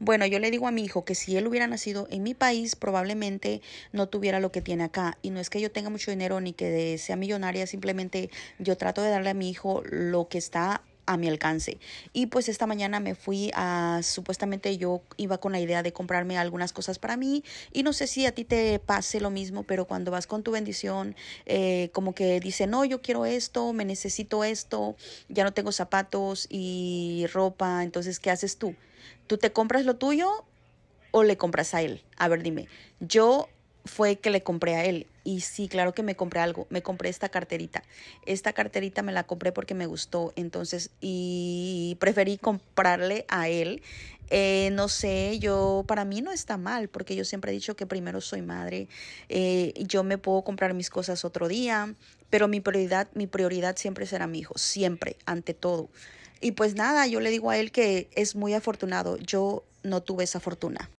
Bueno, yo le digo a mi hijo que si él hubiera nacido en mi país, probablemente no tuviera lo que tiene acá. Y no es que yo tenga mucho dinero ni que sea millonaria, simplemente yo trato de darle a mi hijo lo que está a mi alcance. Y pues esta mañana me fui a, supuestamente yo iba con la idea de comprarme algunas cosas para mí y no sé si a ti te pase lo mismo, pero cuando vas con tu bendición, eh, como que dice, no, yo quiero esto, me necesito esto, ya no tengo zapatos y ropa, entonces, ¿qué haces tú? ¿Tú te compras lo tuyo o le compras a él? A ver, dime, yo fue que le compré a él y sí, claro que me compré algo, me compré esta carterita. Esta carterita me la compré porque me gustó, entonces, y preferí comprarle a él. Eh, no sé, yo, para mí no está mal, porque yo siempre he dicho que primero soy madre, eh, yo me puedo comprar mis cosas otro día, pero mi prioridad, mi prioridad siempre será mi hijo, siempre, ante todo. Y pues nada, yo le digo a él que es muy afortunado, yo no tuve esa fortuna.